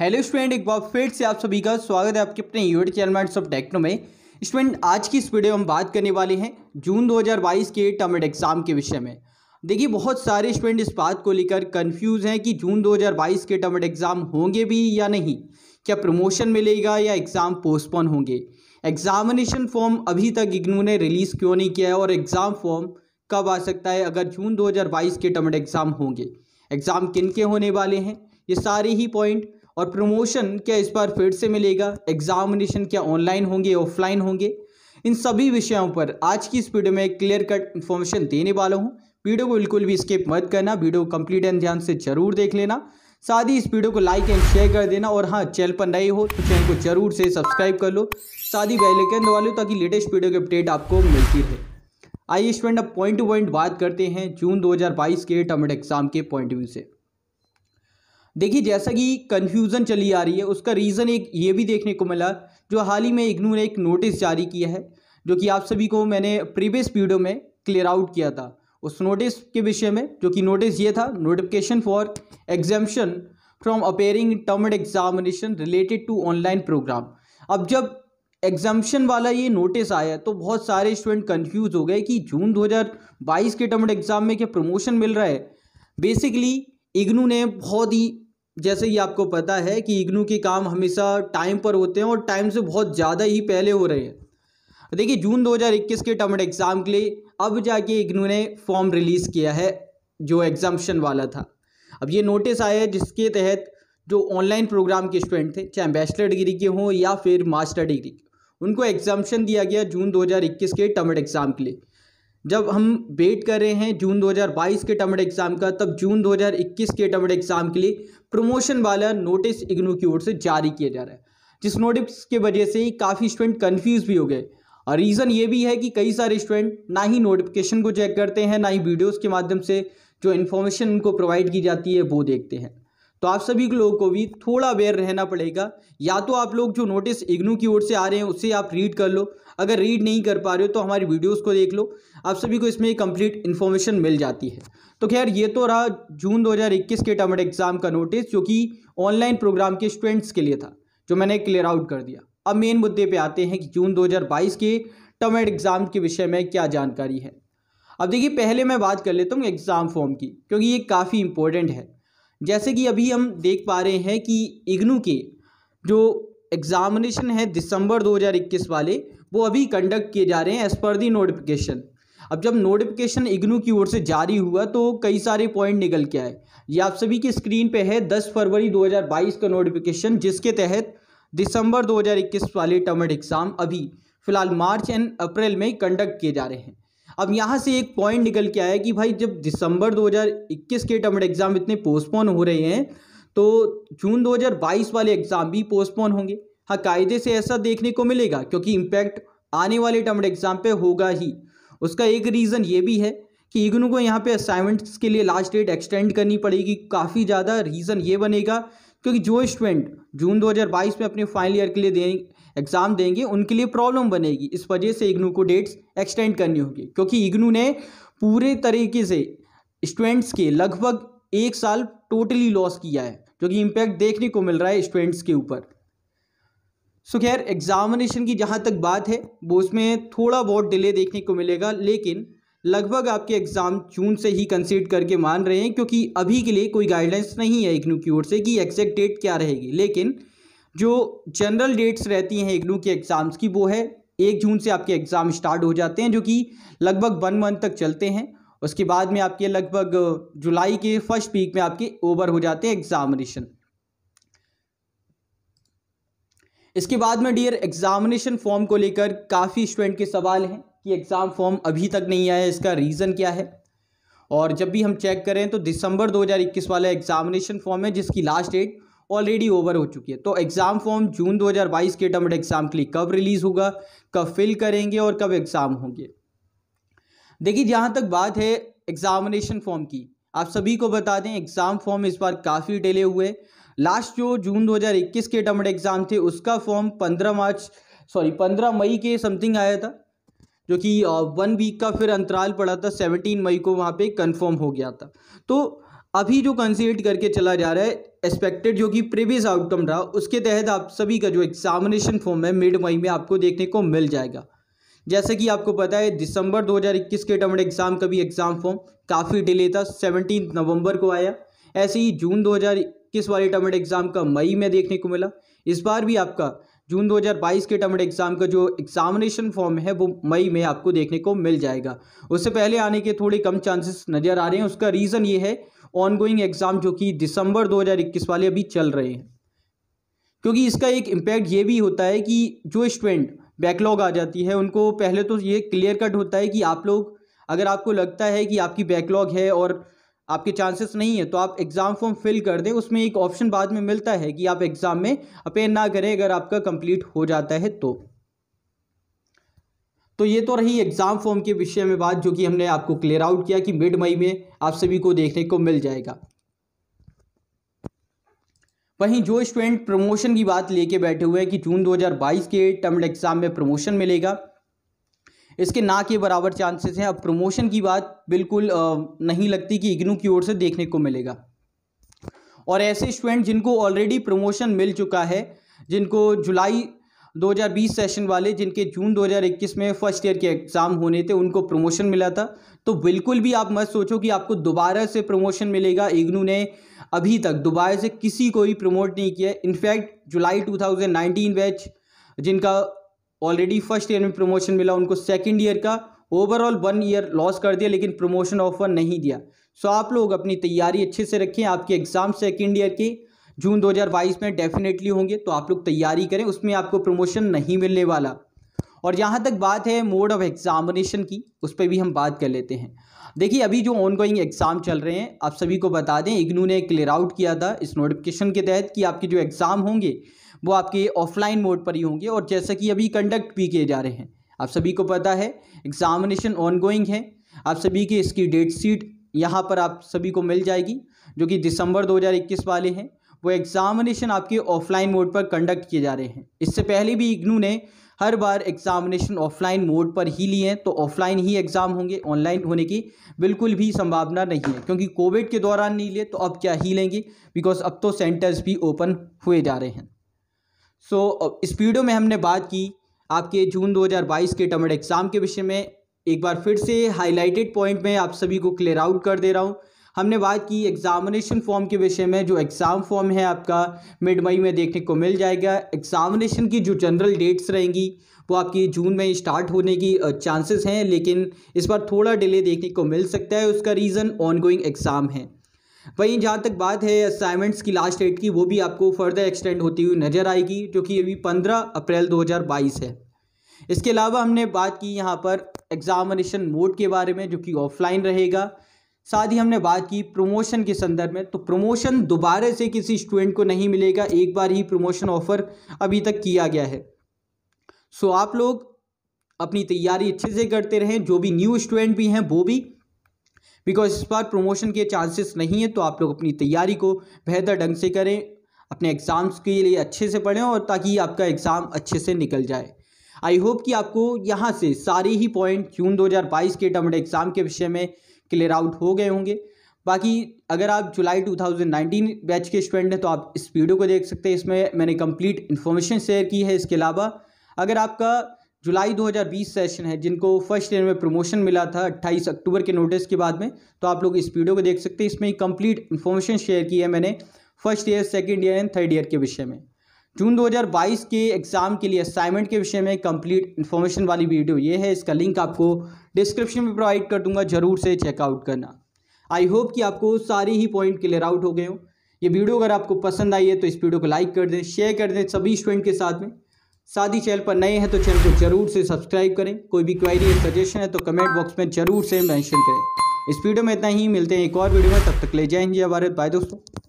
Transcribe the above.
hello student एक बार फिर से आप सभी का स्वागत है आपके अपने YouTube channel Mind of Techno में स्टूडेंट आज की इस वीडियो में हम बात करने वाले हैं जून 2022 के टर्म एंड एग्ज़ाम के विषय में देखिए बहुत सारे स्टूडेंट इस बात को लेकर कंफ्यूज हैं कि जून 2022 के टर्म एंड एग्ज़ाम होंगे भी या नहीं क्या प्रमोशन मिलेगा या एग्ज़ाम पोस्टपोन होंगे एग्ज़ामिनेशन फॉर्म अभी तक इग्नू ने रिलीज़ क्यों नहीं किया है और एग्ज़ाम फॉर्म कब आ सकता है अगर जून दो के टर्म एंड एग्ज़ाम होंगे एग्ज़ाम किन के होने वाले हैं ये सारे ही पॉइंट और प्रमोशन क्या इस बार फिर से मिलेगा एग्जामिनेशन क्या ऑनलाइन होंगे ऑफलाइन होंगे इन सभी विषयों पर आज की इस वीडियो में क्लियर कट इन्फॉर्मेशन देने वाला हूँ वीडियो को बिल्कुल भी स्किप मत करना वीडियो कंप्लीट एंड ध्यान से जरूर देख लेना साथ ही इस वीडियो को लाइक एंड शेयर कर देना और हाँ चैनल पर नए हो तो चैनल को जरूर से सब्सक्राइब कर लो साथ ही बेलाइकन दबा लो ताकि लेटेस्ट वीडियो की अपडेट आपको मिलती रहे आइए स्टूडेंट अब पॉइंट टू पॉइंट बात करते हैं जून 2022 के टर्मेट एग्जाम के पॉइंट व्यू से देखिए जैसा कि कन्फ्यूज़न चली आ रही है उसका रीज़न एक ये भी देखने को मिला जो हाल ही में इग्नू ने एक नोटिस जारी किया है जो कि आप सभी को मैंने प्रीवियस वीडियो में क्लियर आउट किया था उस नोटिस के विषय में जो कि नोटिस ये था notification for exemption from appearing term examination related to online program अब जब एग्जामेशन वाला ये नोटिस आया तो बहुत सारे स्टूडेंट कन्फ्यूज हो गए कि जून 2022 के टर्म एग्ज़ाम में क्या प्रमोशन मिल रहा है बेसिकली इग्नू ने बहुत ही जैसे ही आपको पता है कि इग्नू के काम हमेशा टाइम पर होते हैं और टाइम से बहुत ज़्यादा ही पहले हो रहे हैं देखिए जून 2021 के टर्म एग्ज़ाम के लिए अब जाके इग्नू ने फॉर्म रिलीज़ किया है जो एग्जाम्शन वाला था अब ये नोटिस आया है जिसके तहत जो ऑनलाइन प्रोग्राम के स्टूडेंट थे चाहे बैचलर डिग्री के हों या फिर मास्टर डिग्री उनको एग्जाम्शन दिया गया जून दो के टर्म एग्ज़ाम के लिए जब हम वेट कर रहे हैं जून 2022 के टर्मड एग्ज़ाम का तब जून 2021 के टर्मड एग्ज़ाम के लिए प्रमोशन वाला नोटिस इग्नू की ओर से जारी किया जा रहा है जिस नोटिस के वजह से ही काफ़ी स्टूडेंट कन्फ्यूज़ भी हो गए और रीज़न ये भी है कि कई सारे स्टूडेंट ना ही नोटिफिकेशन को चेक करते हैं ना ही वीडियोज़ के माध्यम से जो इन्फॉर्मेशन उनको प्रोवाइड की जाती है वो देखते हैं तो आप सभी लोगों को भी थोड़ा अवेयर रहना पड़ेगा या तो आप लोग जो नोटिस इग्नू की ओर से आ रहे हैं उसे आप रीड कर लो अगर रीड नहीं कर पा रहे हो तो हमारी वीडियोस को देख लो आप सभी को इसमें कंप्लीट इन्फॉर्मेशन मिल जाती है तो खैर ये तो रहा जून 2021 के टर्मेट एग्ज़ाम का नोटिस जो कि ऑनलाइन प्रोग्राम के स्टूडेंट्स के लिए था जो मैंने क्लियर आउट कर दिया अब मेन मुद्दे पर आते हैं कि जून दो के टर्मेट एग्ज़ाम के विषय में क्या जानकारी है अब देखिए पहले मैं बात कर लेता हूँ एग्ज़ाम फॉर्म की क्योंकि ये काफ़ी इंपॉर्टेंट है जैसे कि अभी हम देख पा रहे हैं कि इग्नू के जो एग्जामिनेशन है दिसंबर 2021 वाले वो अभी कंडक्ट किए जा रहे हैं एज पर दी नोटिफिकेशन अब जब नोटिफिकेशन इग्नू की ओर से जारी हुआ तो कई सारे पॉइंट निकल के आए ये आप सभी की स्क्रीन पे है 10 फरवरी 2022 का नोटिफिकेशन जिसके तहत दिसंबर 2021 वाले टर्मेट एग्ज़ाम अभी फ़िलहाल मार्च एंड अप्रैल में कंडक्ट किए जा रहे हैं अब यहाँ से एक पॉइंट निकल के आया कि भाई जब दिसंबर 2021 के टर्मेट एग्ज़ाम इतने पोस्टपोन हो रहे हैं तो जून 2022 वाले एग्ज़ाम भी पोस्टपोन होंगे हाँ, कायदे से ऐसा देखने को मिलेगा क्योंकि इम्पैक्ट आने वाले टर्म एग्ज़ाम पे होगा ही उसका एक रीज़न ये भी है कि इग्नू को यहाँ पे असाइनमेंट्स के लिए लास्ट डेट एक्सटेंड करनी पड़ेगी काफ़ी ज़्यादा रीज़न ये बनेगा क्योंकि जो स्टूडेंट जून 2022 में अपने फाइनल ईयर के लिए दें एग्ज़ाम देंगे उनके लिए प्रॉब्लम बनेगी इस वजह से इग्नू को डेट्स एक्सटेंड करनी होगी क्योंकि इग्नू ने पूरे तरीके से स्टूडेंट्स के लगभग एक साल टोटली लॉस किया है जो कि इम्पैक्ट देखने को मिल रहा है स्टूडेंट्स के ऊपर सो खैर एग्ज़ामिनेशन की जहाँ तक बात है वो उसमें थोड़ा बहुत डिले देखने को मिलेगा लेकिन लगभग आपके एग्ज़ाम जून से ही कंसीड करके मान रहे हैं क्योंकि अभी के लिए कोई गाइडलाइंस नहीं है इग्नू की ओर से कि एग्जैक्ट डेट क्या रहेगी लेकिन जो जनरल डेट्स रहती हैं इग्नू के एग्ज़ाम्स की वो है एक जून से आपके एग्ज़ाम स्टार्ट हो जाते हैं जो कि लगभग वन मंथ तक चलते हैं उसके बाद में आपके लगभग जुलाई के फर्स्ट वीक में आपके ओवर हो जाते हैं एग्जामिनेशन इसके बाद में डियर एग्जामिनेशन फॉर्म को लेकर काफ़ी स्टूडेंट के सवाल हैं कि एग्ज़ाम फॉर्म अभी तक नहीं आया इसका रीज़न क्या है और जब भी हम चेक करें तो दिसंबर 2021 वाला एग्जामिनेशन फॉर्म है जिसकी लास्ट डेट ऑलरेडी ओवर हो चुकी है तो एग्ज़ाम फॉर्म जून 2022 के टर्म एग्ज़ाम के लिए कब रिलीज़ होगा कब फिल करेंगे और कब एग्ज़ाम होंगे देखिए जहाँ तक बात है एग्ज़ामिनेशन फॉर्म की आप सभी को बता दें एग्ज़ाम फॉर्म इस बार काफ़ी डिले हुए लास्ट जो जून 2021 के टर्म एग्ज़ाम थे उसका फॉर्म 15 मार्च सॉरी 15 मई के समथिंग आया था जो कि वन वीक का फिर अंतराल पड़ा था 17 मई को वहाँ पे कंफर्म हो गया था तो अभी जो कंसीड करके चला जा रहा है एक्सपेक्टेड जो कि प्रीवियस आउटकम रहा उसके तहत आप सभी का जो एग्जामिनेशन फॉर्म है मिड मई में आपको देखने को मिल जाएगा जैसे कि आपको पता है दिसंबर 2021 के टर्म एग्ज़ाम का भी एग्ज़ाम फॉर्म काफ़ी डिले था सेवनटीन नवंबर को आया ऐसे ही जून 2021 वाले टर्म एग्ज़ाम का मई में देखने को मिला इस बार भी आपका जून 2022 के टर्म एग्ज़ाम का जो एग्ज़ामिनेशन फॉर्म है वो मई में आपको देखने को मिल जाएगा उससे पहले आने के थोड़े कम चांसेस नज़र आ रहे हैं उसका रीज़न ये है ऑनगोइंग एग्ज़ाम जो कि दिसंबर 2021 वाले अभी चल रहे हैं क्योंकि इसका एक इम्पैक्ट ये भी होता है कि जो स्टूडेंट बैकलॉग आ जाती है उनको पहले तो ये क्लियर कट होता है कि आप लोग अगर आपको लगता है कि आपकी बैकलॉग है और आपके चांसेस नहीं है तो आप एग्ज़ाम फॉर्म फिल कर दें उसमें एक ऑप्शन बाद में मिलता है कि आप एग्ज़ाम में अपेयर ना करें अगर आपका कंप्लीट हो जाता है तो तो ये तो रही एग्ज़ाम फॉर्म के विषय में बात जो कि हमने आपको क्लियर आउट किया कि मिड मई में आप सभी को देखने को मिल जाएगा वहीं जो स्टूडेंट प्रमोशन की बात लेके बैठे हुए हैं कि जून 2022 के टर्म एग्ज़ाम में प्रमोशन मिलेगा इसके ना के बराबर चांसेस हैं अब प्रमोशन की बात बिल्कुल नहीं लगती कि इग्नू की ओर से देखने को मिलेगा और ऐसे स्टूडेंट जिनको ऑलरेडी प्रमोशन मिल चुका है जिनको जुलाई 2020 सेशन वाले जिनके जून 2021 में फर्स्ट ईयर के एग्ज़ाम होने थे उनको प्रमोशन मिला था तो बिल्कुल भी आप मत सोचो कि आपको दोबारा से प्रमोशन मिलेगा इग्नू ने अभी तक दुबई से किसी को भी प्रमोट नहीं किया इनफैक्ट जुलाई 2019 बैच जिनका ऑलरेडी फर्स्ट ईयर में प्रमोशन मिला उनको सेकेंड ईयर का ओवरऑल वन ईयर लॉस कर दिया लेकिन प्रमोशन ऑफर नहीं दिया सो आप लोग अपनी तैयारी अच्छे से रखें आपके एग्ज़ाम सेकेंड ईयर के जून दो में डेफिनेटली होंगे तो आप लोग तैयारी करें उसमें आपको प्रमोशन नहीं मिलने वाला और जहाँ तक बात है मोड ऑफ एग्ज़ामिनेशन की उस पर भी हम बात कर लेते हैं देखिए अभी जो ऑन गोइंग एग्ज़ाम चल रहे हैं आप सभी को बता दें इग्नू ने क्लियर आउट किया था इस नोटिफिकेशन के तहत कि आपके जो एग्ज़ाम होंगे वो आपके ऑफलाइन मोड पर ही होंगे और जैसा कि अभी कंडक्ट भी किए जा रहे हैं आप सभी को पता है एग्ज़ामिनेशन ऑनगोइंग है आप सभी की इसकी डेट शीट यहाँ पर आप सभी को मिल जाएगी जो कि दिसंबर 2021 वाले हैं वो एग्ज़ामिनेशन आपके ऑफलाइन मोड पर कंडक्ट किए जा रहे हैं इससे पहले भी इग्नू ने हर बार एग्ज़ामिनेशन ऑफलाइन मोड पर ही लिए हैं तो ऑफलाइन ही एग्ज़ाम होंगे ऑनलाइन होने की बिल्कुल भी संभावना नहीं है क्योंकि कोविड के दौरान नहीं लिए तो अब क्या ही लेंगे बिकॉज अब तो सेंटर्स भी ओपन हुए जा रहे हैं सो so, इस वीडियो में हमने बात की आपके जून 2022 के टर्मेट एग्ज़ाम के विषय में एक बार फिर से हाईलाइटेड पॉइंट में आप सभी को क्लियर आउट कर दे रहा हूँ हमने बात की एग्ज़ामिनेशन फॉर्म के विषय में जो एग्ज़ाम फॉर्म है आपका मिड मई में देखने को मिल जाएगा एग्ज़ामिनेशन की जो जनरल डेट्स रहेंगी वो आपकी जून में स्टार्ट होने की चांसेस हैं लेकिन इस बार थोड़ा डिले देखने को मिल सकता है उसका रीज़न ऑनगोइंग एग्ज़ाम है वहीं जहाँ तक बात है असाइनमेंट्स की लास्ट डेट की वो भी आपको फर्दर एक्सटेंड होती हुई नज़र आएगी जो कि अभी पंद्रह अप्रैल दो है इसके अलावा हमने बात की यहाँ पर एग्ज़ामिनेशन मोड के बारे में जो कि ऑफलाइन रहेगा साथ ही हमने बात की प्रमोशन के संदर्भ में तो प्रमोशन दोबारा से किसी स्टूडेंट को नहीं मिलेगा एक बार ही प्रमोशन ऑफर अभी तक किया गया है सो आप लोग अपनी तैयारी अच्छे से करते रहें जो भी न्यू स्टूडेंट भी हैं वो भी बिकॉज इस बार प्रमोशन के चांसेस नहीं है तो आप लोग अपनी तैयारी को बेहतर ढंग से करें अपने एग्ज़ाम्स के लिए अच्छे से पढ़ें और ताकि आपका एग्ज़ाम अच्छे से निकल जाए आई होप कि आपको यहाँ से सारे ही पॉइंट जून 2022 के टर्म एग्ज़ाम के विषय में क्लियर आउट हो गए होंगे बाकी अगर आप जुलाई 2019 बैच के स्टूडेंट हैं तो आप इस वीडियो को देख सकते हैं इसमें मैंने कंप्लीट इन्फॉर्मेशन शेयर की है इसके अलावा अगर आपका जुलाई 2020 सेशन है जिनको फर्स्ट ईयर में प्रमोशन मिला था 28 अक्टूबर के नोटिस के बाद में तो आप लोग इस वीडियो को देख सकते हैं इसमें कंप्लीट इन्फॉर्मेशन शेयर की है मैंने first year second year and third year के विषय में जून 2022 के एग्ज़ाम के लिए असाइनमेंट के विषय में कंप्लीट इन्फॉर्मेशन वाली वीडियो ये है इसका लिंक आपको डिस्क्रिप्शन में प्रोवाइड कर दूंगा जरूर से चेकआउट करना आई होप कि आपको सारे ही पॉइंट क्लियर आउट हो गए हो ये वीडियो अगर आपको पसंद आई है तो इस वीडियो को लाइक कर दें शेयर कर दें सभी स्टूडेंट के साथ में साथ ही चैनल पर नए हैं तो चैनल को जरूर से सब्सक्राइब करें कोई भी क्वारी या सजेशन है तो कमेंट बॉक्स में जरूर से मैंशन करें इस वीडियो में इतना ही मिलते हैं एक और वीडियो में तब तक ले जय हमारे बाय दोस्तों